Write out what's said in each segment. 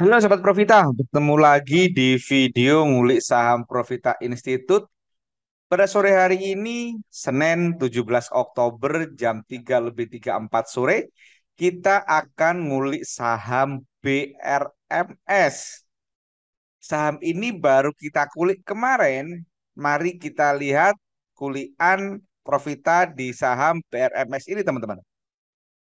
Halo Sobat Profita, bertemu lagi di video Ngulik Saham Profita Institute. Pada sore hari ini, Senin 17 Oktober jam 3 lebih 34 sore, kita akan ngulik saham BRMS. Saham ini baru kita kulik kemarin, mari kita lihat kulian Profita di saham BRMS ini teman-teman.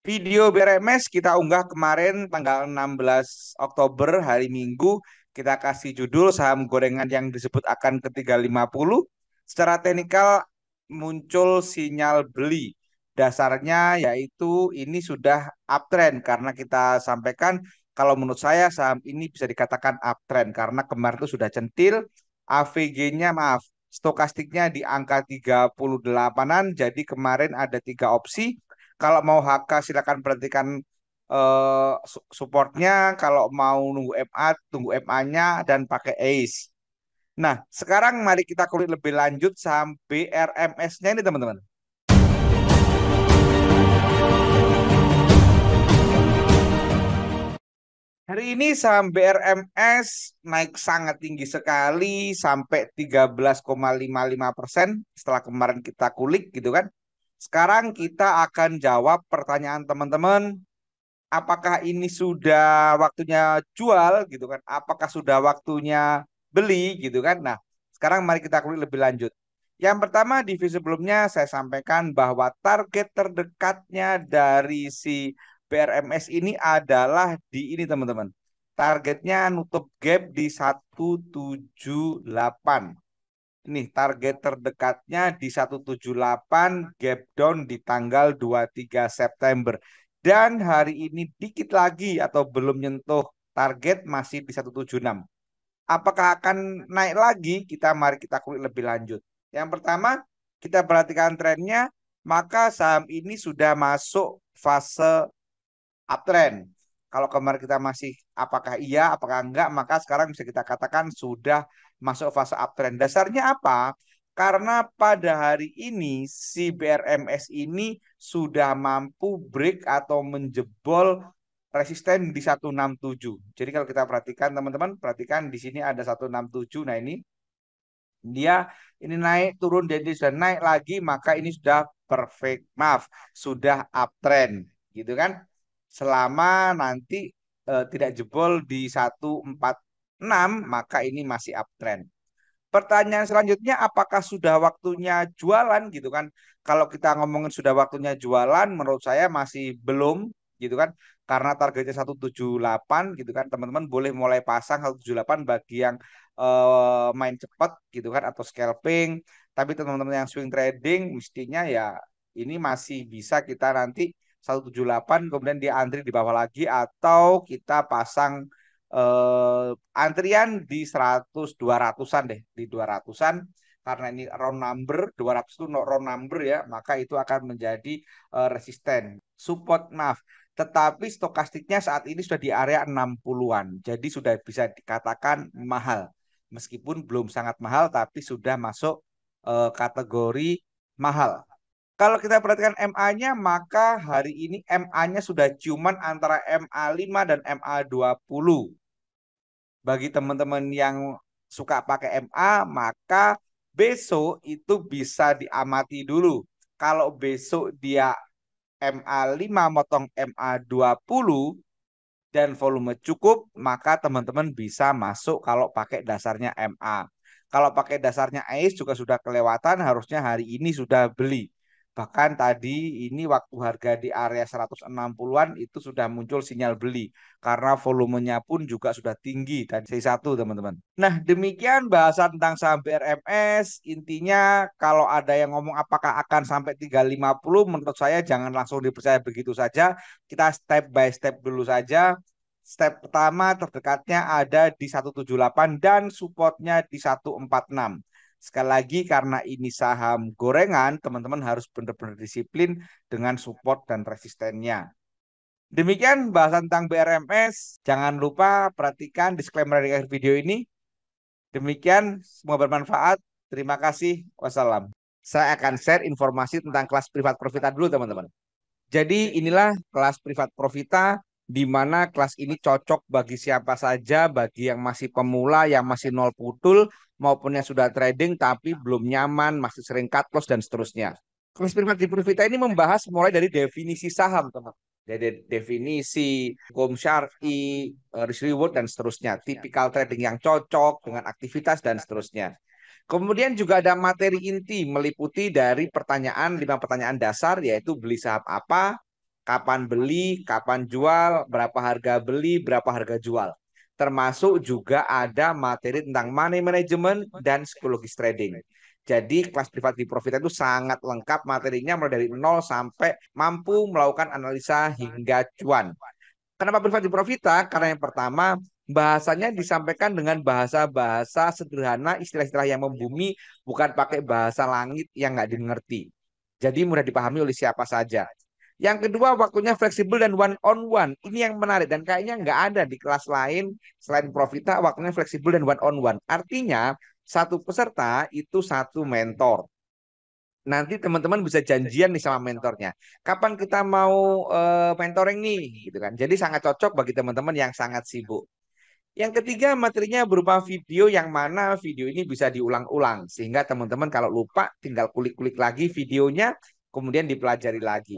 Video BRMS kita unggah kemarin tanggal 16 Oktober hari Minggu. Kita kasih judul saham gorengan yang disebut akan ke 350. Secara teknikal muncul sinyal beli. Dasarnya yaitu ini sudah uptrend karena kita sampaikan kalau menurut saya saham ini bisa dikatakan uptrend karena kemarin itu sudah centil AVG-nya maaf stokastiknya di angka 38-an jadi kemarin ada tiga opsi kalau mau HK silakan perhatikan uh, supportnya kalau mau nunggu MA tunggu MA-nya dan pakai ACE. Nah, sekarang mari kita kulik lebih lanjut sampai RMS-nya ini teman-teman. Hari ini saham BRMS naik sangat tinggi sekali sampai 13,55 persen setelah kemarin kita kulik gitu kan. Sekarang kita akan jawab pertanyaan teman-teman. Apakah ini sudah waktunya jual gitu kan? Apakah sudah waktunya beli gitu kan? Nah, sekarang mari kita kulik lebih lanjut. Yang pertama di video sebelumnya saya sampaikan bahwa target terdekatnya dari si BRMS ini adalah di ini teman-teman. Targetnya nutup gap di 178 nih target terdekatnya di 178 gap down di tanggal 23 September. Dan hari ini dikit lagi atau belum nyentuh target masih di 176. Apakah akan naik lagi? Kita mari kita kulik lebih lanjut. Yang pertama, kita perhatikan trennya, maka saham ini sudah masuk fase uptrend, kalau kemarin kita masih apakah iya, apakah enggak, maka sekarang bisa kita katakan sudah masuk fase uptrend. Dasarnya apa? Karena pada hari ini si BRMS ini sudah mampu break atau menjebol resisten di 167. Jadi kalau kita perhatikan teman-teman, perhatikan di sini ada 167. Nah ini dia ini naik turun jadi sudah naik lagi maka ini sudah perfect maaf sudah uptrend gitu kan selama nanti eh, tidak jebol di 146 maka ini masih uptrend. Pertanyaan selanjutnya apakah sudah waktunya jualan gitu kan? Kalau kita ngomongin sudah waktunya jualan menurut saya masih belum gitu kan karena targetnya 178 gitu kan teman-teman boleh mulai pasang 178 bagi yang uh, main cepat gitu kan atau scalping tapi teman-teman yang swing trading mestinya ya ini masih bisa kita nanti 178 kemudian di antri di bawah lagi atau kita pasang eh, antrian di 100 200-an deh, di 200-an karena ini round number 200 itu round number ya, maka itu akan menjadi eh, resisten. Support maaf, tetapi stokastiknya saat ini sudah di area 60-an. Jadi sudah bisa dikatakan mahal. Meskipun belum sangat mahal tapi sudah masuk eh, kategori mahal kalau kita perhatikan MA-nya, maka hari ini MA-nya sudah cuman antara MA5 dan MA20. Bagi teman-teman yang suka pakai MA, maka besok itu bisa diamati dulu. Kalau besok dia MA5 motong MA20 dan volume cukup, maka teman-teman bisa masuk kalau pakai dasarnya MA. Kalau pakai dasarnya AIS juga sudah kelewatan, harusnya hari ini sudah beli. Bahkan tadi ini waktu harga di area 160-an itu sudah muncul sinyal beli karena volumenya pun juga sudah tinggi dan C1 teman-teman. Nah, demikian bahasan tentang saham BRMS. Intinya kalau ada yang ngomong apakah akan sampai 350 menurut saya jangan langsung dipercaya begitu saja. Kita step by step dulu saja step pertama terdekatnya ada di 178 dan supportnya di 146. Sekali lagi karena ini saham gorengan, teman-teman harus benar-benar disiplin dengan support dan resistennya. Demikian bahasan tentang BRMS. Jangan lupa perhatikan disclaimer di akhir video ini. Demikian, semoga bermanfaat. Terima kasih. Wassalam. Saya akan share informasi tentang kelas privat profita dulu, teman-teman. Jadi inilah kelas privat profita di mana kelas ini cocok bagi siapa saja, bagi yang masih pemula, yang masih nol putul, maupun yang sudah trading tapi belum nyaman, masih sering cut loss dan seterusnya. di Profita ini membahas mulai dari definisi saham, teman. Dari definisi, hukum syari, eh, risk reward, dan seterusnya. Tipikal trading yang cocok dengan aktivitas dan seterusnya. Kemudian juga ada materi inti meliputi dari pertanyaan, lima pertanyaan dasar yaitu beli saham apa, kapan beli, kapan jual, berapa harga beli, berapa harga jual termasuk juga ada materi tentang money management dan psikologis trading. Jadi kelas privat di Profit itu sangat lengkap materinya mulai dari nol sampai mampu melakukan analisa hingga cuan. Kenapa privat di Profita? Karena yang pertama bahasanya disampaikan dengan bahasa-bahasa sederhana, istilah-istilah yang membumi, bukan pakai bahasa langit yang nggak dimengerti. Jadi mudah dipahami oleh siapa saja. Yang kedua waktunya fleksibel dan one on one. Ini yang menarik dan kayaknya nggak ada di kelas lain selain Profita waktunya fleksibel dan one on one. Artinya satu peserta itu satu mentor. Nanti teman-teman bisa janjian nih sama mentornya. Kapan kita mau uh, mentoring nih gitu kan. Jadi sangat cocok bagi teman-teman yang sangat sibuk. Yang ketiga materinya berupa video yang mana video ini bisa diulang-ulang sehingga teman-teman kalau lupa tinggal kulik-kulik lagi videonya kemudian dipelajari lagi.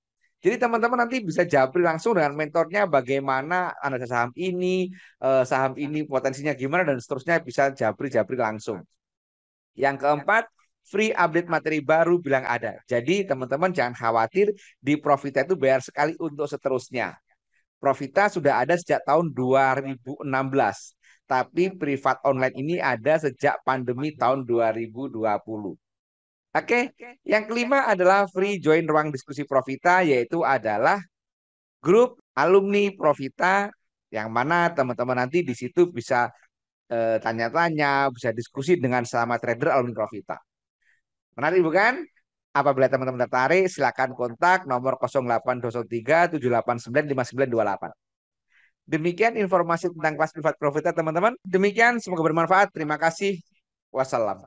Jadi teman-teman nanti bisa jabri langsung dengan mentornya bagaimana analisa saham ini, eh, saham ini potensinya gimana dan seterusnya bisa jabri jabri langsung. Yang keempat, free update materi baru bilang ada. Jadi teman-teman jangan khawatir di Profita itu bayar sekali untuk seterusnya. Profita sudah ada sejak tahun 2016 tapi privat online ini ada sejak pandemi tahun 2020. Oke, okay. yang kelima adalah free join ruang diskusi Profita, yaitu adalah grup alumni Profita yang mana teman-teman nanti di situ bisa eh, tanya-tanya, bisa diskusi dengan sama trader alumni Profita. Menarik bukan? Apabila teman-teman tertarik, silakan kontak nomor 0803 789 5928. Demikian informasi tentang kelas privat Profita, teman-teman. Demikian, semoga bermanfaat. Terima kasih. Wassalam.